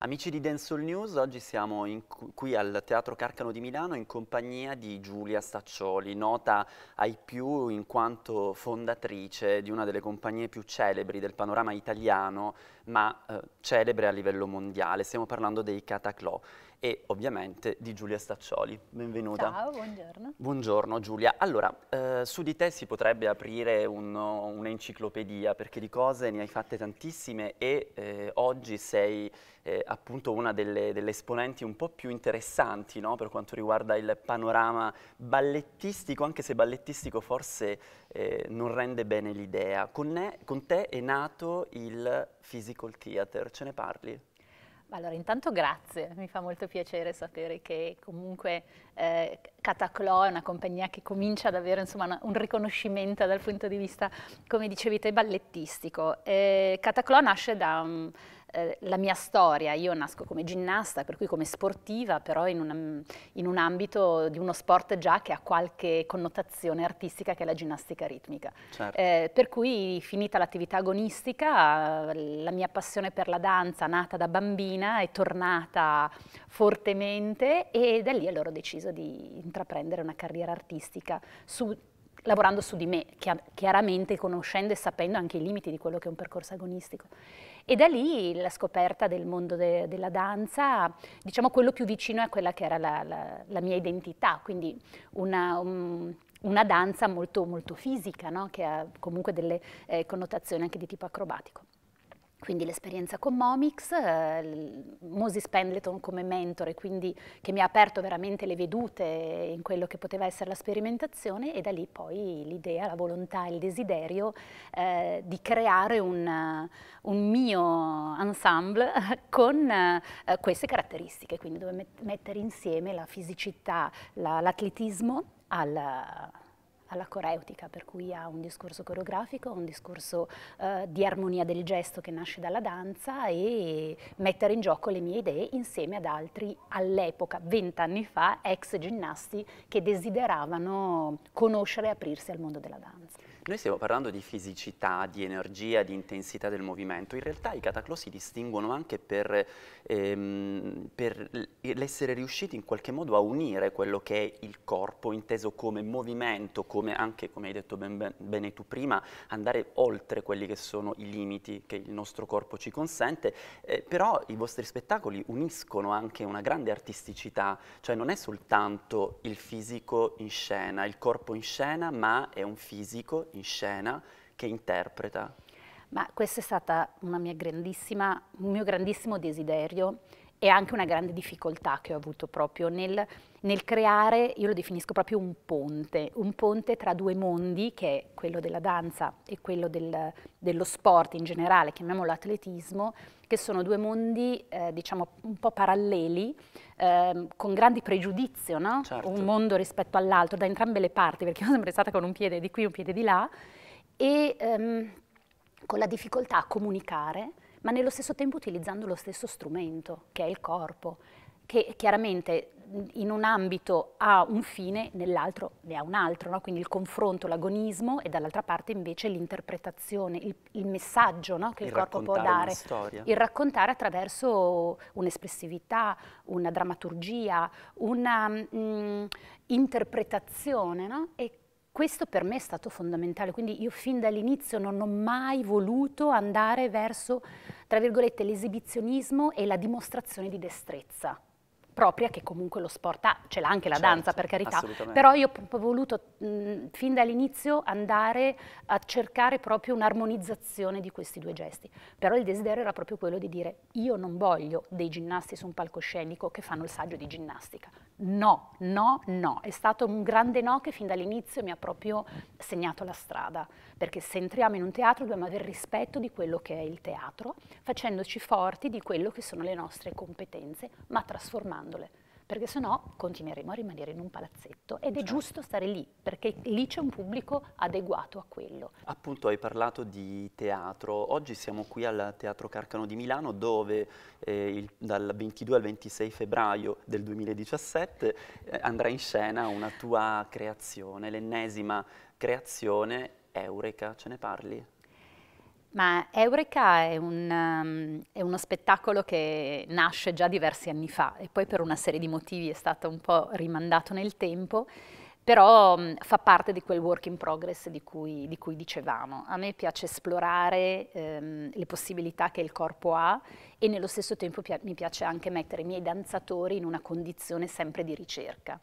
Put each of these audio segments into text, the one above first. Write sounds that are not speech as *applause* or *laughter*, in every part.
Amici di Dancehall News, oggi siamo in, qui al Teatro Carcano di Milano in compagnia di Giulia Staccioli, nota ai più in quanto fondatrice di una delle compagnie più celebri del panorama italiano ma eh, celebre a livello mondiale. Stiamo parlando dei Cataclò e ovviamente di Giulia Staccioli. Benvenuta. Ciao, buongiorno. Buongiorno Giulia. Allora, eh, su di te si potrebbe aprire un'enciclopedia perché di cose ne hai fatte tantissime e eh, oggi sei eh, appunto una delle, delle, esponenti un po' più interessanti no? per quanto riguarda il panorama ballettistico, anche se ballettistico forse eh, non rende bene l'idea. Con, con te è nato il physical theater, ce ne parli? Allora, intanto grazie, mi fa molto piacere sapere che comunque eh, Cataclò è una compagnia che comincia ad avere insomma, una, un riconoscimento dal punto di vista, come dicevi te, ballettistico. Eh, Cataclò nasce da... Um, eh, la mia storia, io nasco come ginnasta, per cui come sportiva, però in un, in un, ambito di uno sport già che ha qualche connotazione artistica che è la ginnastica ritmica. Certo. Eh, per cui finita l'attività agonistica, la mia passione per la danza nata da bambina è tornata fortemente e da lì allora ho deciso di intraprendere una carriera artistica su lavorando su di me, chiaramente conoscendo e sapendo anche i limiti di quello che è un percorso agonistico. E da lì la scoperta del mondo de della danza, diciamo quello più vicino a quella che era la, la, la mia identità, quindi una, um, una danza molto, molto fisica, no? che ha comunque delle eh, connotazioni anche di tipo acrobatico. Quindi l'esperienza con Momix, eh, Moses Pendleton come mentore, quindi che mi ha aperto veramente le vedute in quello che poteva essere la sperimentazione e da lì poi l'idea, la volontà, e il desiderio eh, di creare un, un mio ensemble *laughs* con eh, queste caratteristiche, quindi dove met mettere insieme la fisicità, l'atletismo la, al alla coreutica, per cui ha un discorso coreografico, un discorso eh, di armonia del gesto che nasce dalla danza e mettere in gioco le mie idee insieme ad altri all'epoca, vent'anni fa, ex ginnasti che desideravano conoscere e aprirsi al mondo della danza. Noi stiamo parlando di fisicità, di energia, di intensità del movimento. In realtà i Cataclò si distinguono anche per, ehm, per l'essere riusciti in qualche modo a unire quello che è il corpo, inteso come movimento, come anche, come hai detto ben, ben, bene tu prima, andare oltre quelli che sono i limiti che il nostro corpo ci consente. Eh, però i vostri spettacoli uniscono anche una grande artisticità, cioè non è soltanto il fisico in scena, il corpo in scena, ma è un fisico in in scena che interpreta? Ma questo è stata una mia grandissima, un mio grandissimo desiderio è anche una grande difficoltà che ho avuto proprio nel, nel, creare, io lo definisco proprio un ponte, un ponte tra due mondi che è quello della danza e quello del, dello sport in generale, chiamiamolo atletismo, che sono due mondi eh, diciamo un po' paralleli, eh, con grandi pregiudizio, no? certo. un mondo rispetto all'altro, da entrambe le parti, perché io sono sempre stata con un piede di qui e un piede di là, e ehm, con la difficoltà a comunicare ma nello stesso tempo utilizzando lo stesso strumento, che è il corpo, che chiaramente in un ambito ha un fine, nell'altro ne ha un altro, no? quindi il confronto, l'agonismo e dall'altra parte invece l'interpretazione, il, il, messaggio no? che il, il corpo può dare, il raccontare attraverso un'espressività, una drammaturgia, una mh, mm, interpretazione no? e questo per me è stato fondamentale, quindi io fin dall'inizio non ho mai voluto andare verso, tra virgolette, l'esibizionismo e la dimostrazione di destrezza propria che comunque lo sport ha, ce l'ha anche la certo, danza per carità, però io ho voluto mh, fin dall'inizio andare a cercare proprio un'armonizzazione di questi due gesti, però il desiderio era proprio quello di dire io non voglio dei ginnasti su un palcoscenico che fanno il saggio di ginnastica, no, no, no, è stato un grande no che fin dall'inizio mi ha proprio segnato la strada perché se entriamo in un teatro dobbiamo avere rispetto di quello che è il teatro, facendoci forti di quello che sono le nostre competenze, ma trasformandole, perché se no continueremo a rimanere in un palazzetto ed è giusto stare lì, perché lì c'è un pubblico adeguato a quello. Appunto hai parlato di teatro, oggi siamo qui al Teatro Carcano di Milano dove eh, il, dal 22 al 26 febbraio del 2017 eh, andrà in scena una tua creazione, l'ennesima creazione Eureka, ce ne parli? Ma Eureka è, un, um, è, uno spettacolo che nasce già diversi anni fa e poi per una serie di motivi è stato un po' rimandato nel tempo, però um, fa parte di quel work in progress di cui, di cui dicevamo. A me piace esplorare um, le possibilità che il corpo ha e nello stesso tempo pi mi piace anche mettere i miei danzatori in una condizione sempre di ricerca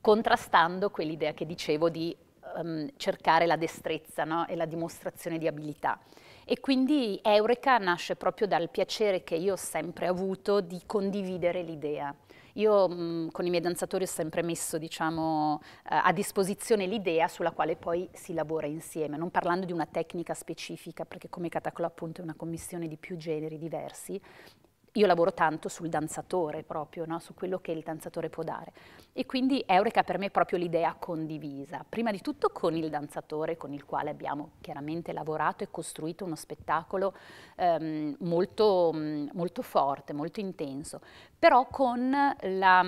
contrastando quell'idea che dicevo di um, cercare la destrezza no? e la dimostrazione di abilità. E quindi Eureka nasce proprio dal piacere che io ho sempre avuto di condividere l'idea. Io mh, mm, con i miei danzatori ho sempre messo diciamo, eh, a disposizione l'idea sulla quale poi si lavora insieme, non parlando di una tecnica specifica, perché come Cataclò appunto è una commissione di più generi diversi, io lavoro tanto sul danzatore proprio, no? su quello che il danzatore può dare. E quindi Eureka per me è proprio l'idea condivisa, prima di tutto con il danzatore con il quale abbiamo chiaramente lavorato e costruito uno spettacolo ehm, molto, molto forte, molto intenso, però con la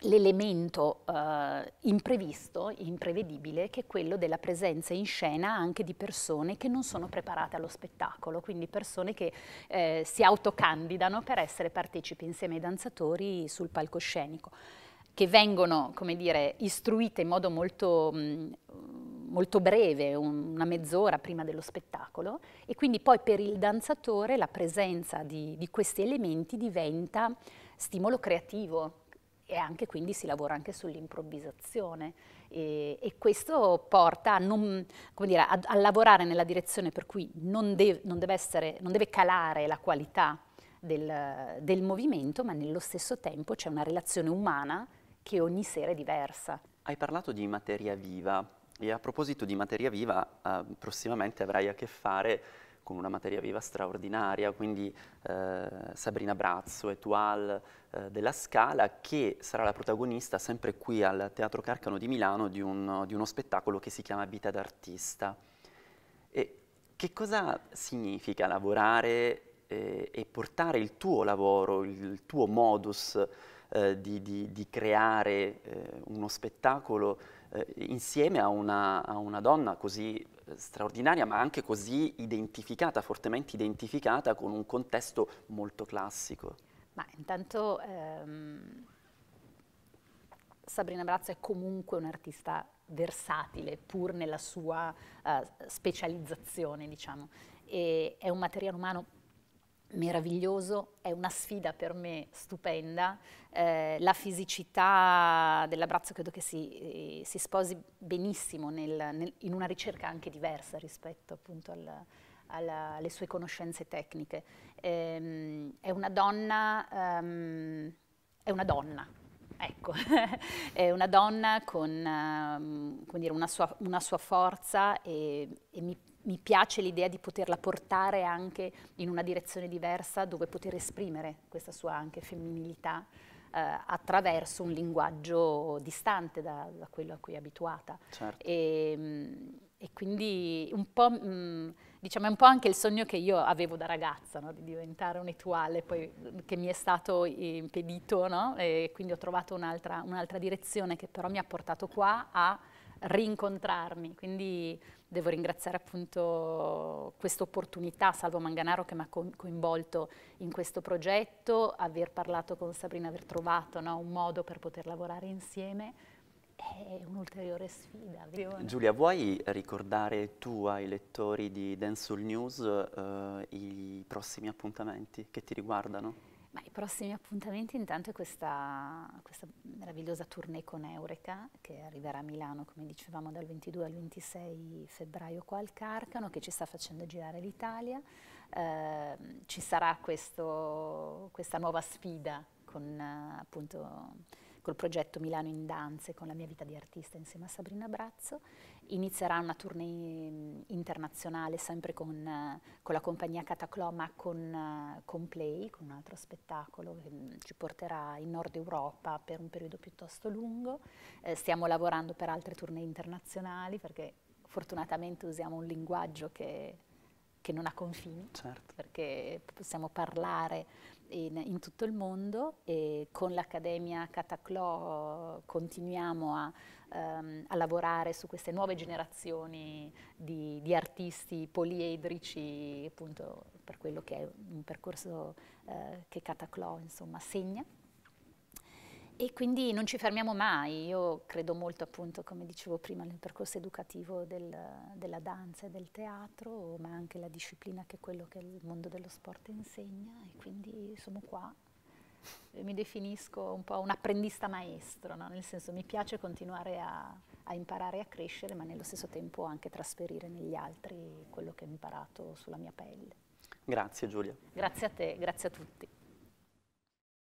l'elemento eh, imprevisto, imprevedibile, che è quello della presenza in scena anche di persone che non sono preparate allo spettacolo, quindi persone che eh, si autocandidano per essere partecipi insieme ai danzatori sul palcoscenico, che vengono, come dire, istruite in modo molto... Mh, mm, molto breve, un, una mezz'ora prima dello spettacolo e quindi poi per il danzatore la presenza di, di questi elementi diventa stimolo creativo, e anche quindi si lavora anche sull'improvvisazione e, e, questo porta a, non, dire, a, a, lavorare nella direzione per cui non, de non, deve, essere, non deve, calare la qualità del, del movimento, ma nello stesso tempo c'è una relazione umana che ogni sera è diversa. Hai parlato di materia viva e a proposito di materia viva eh, prossimamente avrai a che fare con una materia viva straordinaria, quindi eh, Sabrina Brazzo, Etual eh, della Scala, che sarà la protagonista sempre qui al Teatro Carcano di Milano di, un, di uno spettacolo che si chiama Vita d'artista. E che cosa significa lavorare eh, e portare il tuo lavoro, il tuo modus eh, di, di, di, creare eh, uno spettacolo eh, insieme a una, a una, donna così eh, straordinaria ma anche così identificata, fortemente identificata con un contesto molto classico. Ma intanto ehm, Sabrina Brazza è comunque un'artista versatile pur nella sua eh, specializzazione diciamo e è un materiale umano meraviglioso, è una sfida per me stupenda, eh, la fisicità dell'abbraccio credo che si, eh, si sposi benissimo nel, nel, in una ricerca anche diversa rispetto appunto al, alla, alle sue conoscenze tecniche. Ehm, è una donna, um, è una donna, ecco, *laughs* è una donna con um, dire, una, sua, una, sua, forza e, e mi mi piace l'idea di poterla portare anche in una direzione diversa dove poter esprimere questa sua anche femminilità eh, attraverso un linguaggio distante da, da, quello a cui è abituata. Certo. E, mm, e quindi un po', mh, mm, diciamo, è un po' anche il sogno che io avevo da ragazza, no? di diventare un'etuale, poi mm, che mi è stato impedito, no? e quindi ho trovato un'altra un direzione che però mi ha portato qua a rincontrarmi, quindi devo ringraziare appunto questa opportunità, Salvo Manganaro che mi ha co coinvolto in questo progetto, aver parlato con Sabrina, aver trovato no, un modo per poter lavorare insieme, è un'ulteriore sfida. Vione. Giulia, vuoi ricordare tu ai lettori di Densoul News eh, i prossimi appuntamenti che ti riguardano? Ma I prossimi appuntamenti intanto è questa, questa, meravigliosa tournée con Eureka che arriverà a Milano come dicevamo dal 22 al 26 febbraio qua al Carcano che ci sta facendo girare l'Italia. Eh, ci sarà questo, questa nuova sfida con appunto col progetto Milano in Danze con la mia vita di artista insieme a Sabrina Brazzo inizierà una tournée mm, internazionale sempre con, eh, con la compagnia Catacloma con, eh, con, Play, con un altro spettacolo che mm, ci porterà in Nord Europa per un periodo piuttosto lungo. Eh, stiamo lavorando per altre tournée internazionali perché fortunatamente usiamo un linguaggio che, che non ha confini, certo. perché possiamo parlare in, in, tutto il mondo e con l'Accademia Cataclò continuiamo a ehm, a lavorare su queste nuove generazioni di, di, artisti poliedrici, appunto per quello che è un percorso eh, che Cataclò insomma, segna. E quindi non ci fermiamo mai, io credo molto appunto, come dicevo prima, nel percorso educativo del, della danza e del teatro, ma anche la disciplina che è quello che il mondo dello sport insegna e quindi sono qua eh, mi definisco un po' un apprendista maestro, no? nel senso mi piace continuare a, a imparare a crescere, ma nello stesso tempo anche trasferire negli altri quello che ho imparato sulla mia pelle. Grazie Giulia. Grazie a te, grazie a tutti.